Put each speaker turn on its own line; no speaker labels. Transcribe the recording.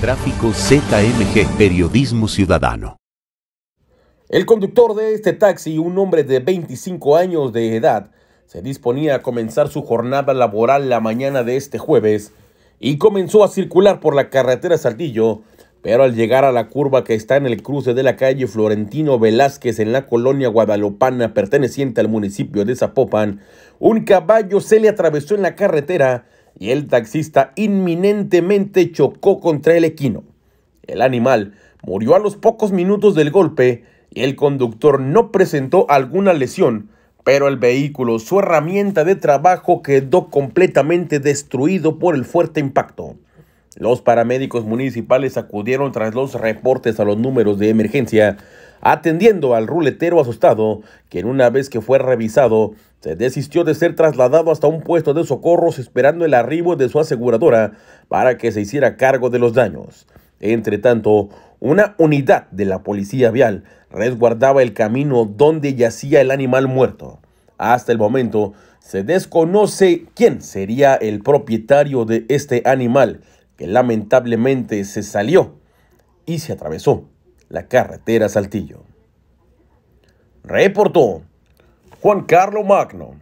Tráfico ZMG, Periodismo Ciudadano.
El conductor de este taxi, un hombre de 25 años de edad, se disponía a comenzar su jornada laboral la mañana de este jueves y comenzó a circular por la carretera Saltillo, pero al llegar a la curva que está en el cruce de la calle Florentino Velázquez en la colonia guadalupana perteneciente al municipio de Zapopan, un caballo se le atravesó en la carretera y el taxista inminentemente chocó contra el equino. El animal murió a los pocos minutos del golpe y el conductor no presentó alguna lesión, pero el vehículo, su herramienta de trabajo, quedó completamente destruido por el fuerte impacto. Los paramédicos municipales acudieron tras los reportes a los números de emergencia, atendiendo al ruletero asustado, quien una vez que fue revisado, se desistió de ser trasladado hasta un puesto de socorros esperando el arribo de su aseguradora para que se hiciera cargo de los daños. Entre tanto, una unidad de la policía vial resguardaba el camino donde yacía el animal muerto. Hasta el momento, se desconoce quién sería el propietario de este animal, que lamentablemente se salió y se atravesó la carretera Saltillo. Reportó Juan Carlos Magno.